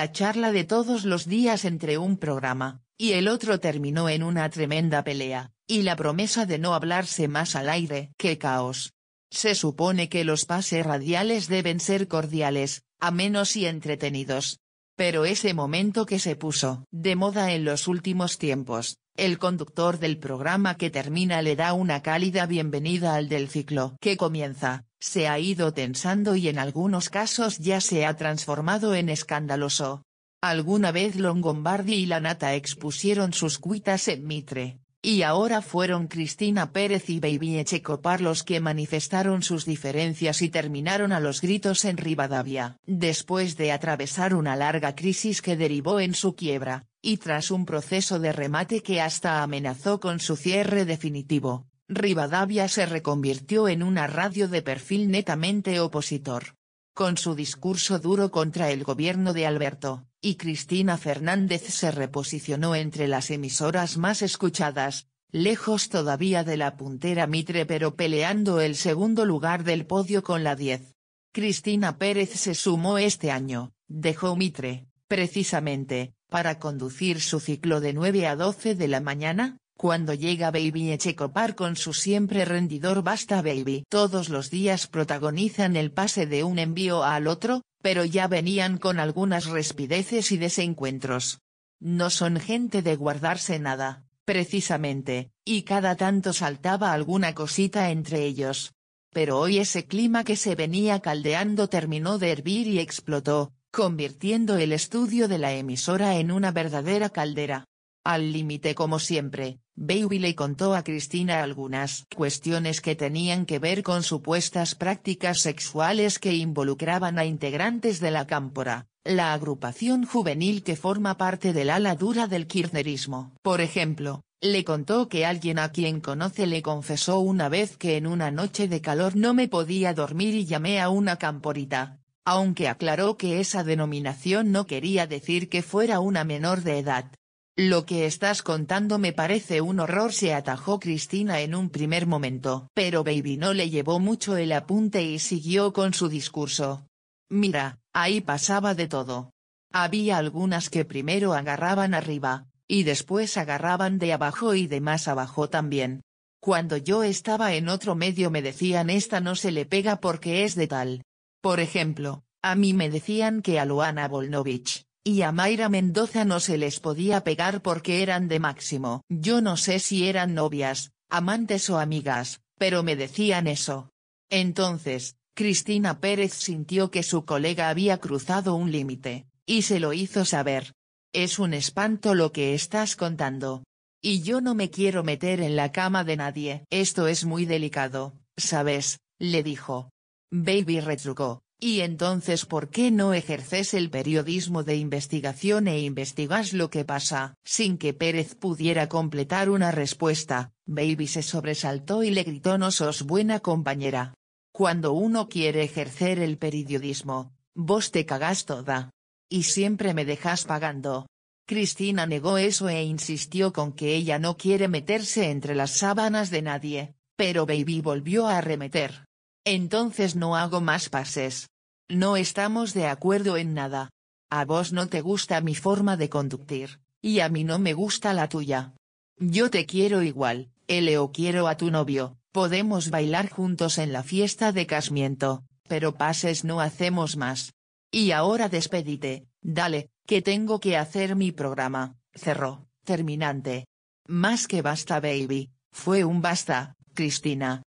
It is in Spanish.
la charla de todos los días entre un programa, y el otro terminó en una tremenda pelea, y la promesa de no hablarse más al aire. ¡Qué caos! Se supone que los pases radiales deben ser cordiales, amenos y entretenidos. Pero ese momento que se puso de moda en los últimos tiempos, el conductor del programa que termina le da una cálida bienvenida al del ciclo que comienza, se ha ido tensando y en algunos casos ya se ha transformado en escandaloso. Alguna vez Longombardi y Lanata expusieron sus cuitas en Mitre, y ahora fueron Cristina Pérez y Baby Echecopar los que manifestaron sus diferencias y terminaron a los gritos en Rivadavia. Después de atravesar una larga crisis que derivó en su quiebra, y tras un proceso de remate que hasta amenazó con su cierre definitivo, Rivadavia se reconvirtió en una radio de perfil netamente opositor. Con su discurso duro contra el gobierno de Alberto, y Cristina Fernández se reposicionó entre las emisoras más escuchadas, lejos todavía de la puntera Mitre pero peleando el segundo lugar del podio con la 10. Cristina Pérez se sumó este año, dejó Mitre, precisamente, para conducir su ciclo de 9 a 12 de la mañana, cuando llega Baby Echecopar con su siempre rendidor Basta Baby. Todos los días protagonizan el pase de un envío al otro, pero ya venían con algunas respideces y desencuentros. No son gente de guardarse nada, precisamente, y cada tanto saltaba alguna cosita entre ellos. Pero hoy ese clima que se venía caldeando terminó de hervir y explotó, convirtiendo el estudio de la emisora en una verdadera caldera al límite como siempre, Baby le contó a Cristina algunas cuestiones que tenían que ver con supuestas prácticas sexuales que involucraban a integrantes de la Cámpora, la agrupación juvenil que forma parte del ala dura del kirchnerismo. Por ejemplo, le contó que alguien a quien conoce le confesó una vez que en una noche de calor no me podía dormir y llamé a una camporita, aunque aclaró que esa denominación no quería decir que fuera una menor de edad. Lo que estás contando me parece un horror se atajó Cristina en un primer momento. Pero Baby no le llevó mucho el apunte y siguió con su discurso. Mira, ahí pasaba de todo. Había algunas que primero agarraban arriba, y después agarraban de abajo y de más abajo también. Cuando yo estaba en otro medio me decían esta no se le pega porque es de tal. Por ejemplo, a mí me decían que a Luana Volnovich y a Mayra Mendoza no se les podía pegar porque eran de máximo. Yo no sé si eran novias, amantes o amigas, pero me decían eso. Entonces, Cristina Pérez sintió que su colega había cruzado un límite, y se lo hizo saber. Es un espanto lo que estás contando. Y yo no me quiero meter en la cama de nadie. Esto es muy delicado, ¿sabes? le dijo. Baby retrucó, y entonces ¿por qué no ejerces el periodismo de investigación e investigas lo que pasa? Sin que Pérez pudiera completar una respuesta, Baby se sobresaltó y le gritó no sos buena compañera. Cuando uno quiere ejercer el periodismo, vos te cagás toda. Y siempre me dejas pagando. Cristina negó eso e insistió con que ella no quiere meterse entre las sábanas de nadie, pero Baby volvió a arremeter. Entonces no hago más pases, no estamos de acuerdo en nada. A vos no te gusta mi forma de conducir, y a mí no me gusta la tuya. Yo te quiero igual, Eleo quiero a tu novio, podemos bailar juntos en la fiesta de casmiento, pero pases no hacemos más. Y ahora despedite, dale, que tengo que hacer mi programa, cerró, terminante. Más que basta baby, fue un basta, Cristina.